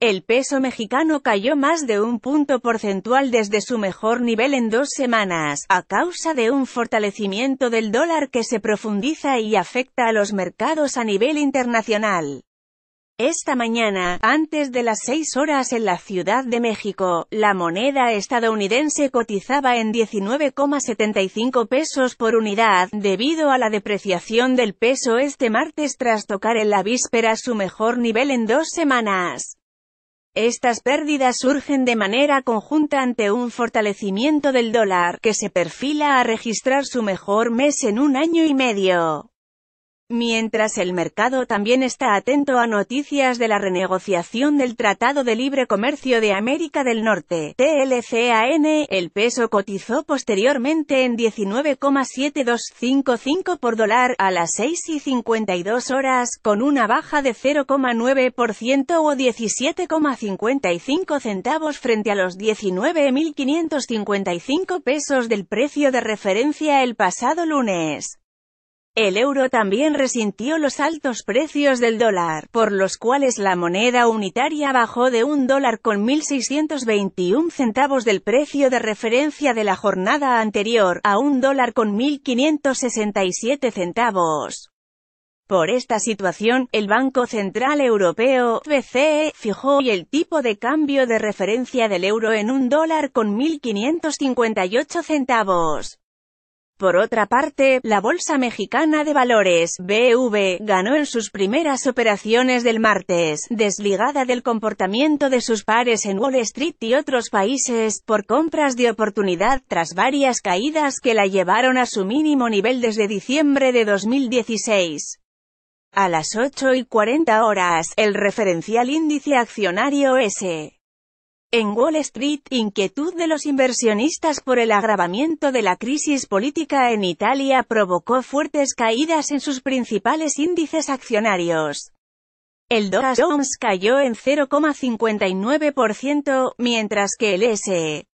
El peso mexicano cayó más de un punto porcentual desde su mejor nivel en dos semanas, a causa de un fortalecimiento del dólar que se profundiza y afecta a los mercados a nivel internacional. Esta mañana, antes de las seis horas en la Ciudad de México, la moneda estadounidense cotizaba en 19,75 pesos por unidad, debido a la depreciación del peso este martes tras tocar en la víspera su mejor nivel en dos semanas. Estas pérdidas surgen de manera conjunta ante un fortalecimiento del dólar, que se perfila a registrar su mejor mes en un año y medio. Mientras el mercado también está atento a noticias de la renegociación del Tratado de Libre Comercio de América del Norte, TLCAN, el peso cotizó posteriormente en 19,7255 por dólar a las 6 y 52 horas, con una baja de 0,9% o 17,55 centavos frente a los 19.555 pesos del precio de referencia el pasado lunes. El euro también resintió los altos precios del dólar, por los cuales la moneda unitaria bajó de un dólar con 1.621 centavos del precio de referencia de la jornada anterior, a un dólar con 1.567 centavos. Por esta situación, el Banco Central Europeo, BCE, fijó el tipo de cambio de referencia del euro en un dólar con 1.558 centavos. Por otra parte, la Bolsa Mexicana de Valores, BV, ganó en sus primeras operaciones del martes, desligada del comportamiento de sus pares en Wall Street y otros países, por compras de oportunidad tras varias caídas que la llevaron a su mínimo nivel desde diciembre de 2016. A las 8 y 40 horas, el referencial índice accionario S. En Wall Street, inquietud de los inversionistas por el agravamiento de la crisis política en Italia provocó fuertes caídas en sus principales índices accionarios. El Dow Jones cayó en 0,59%, mientras que el S&P e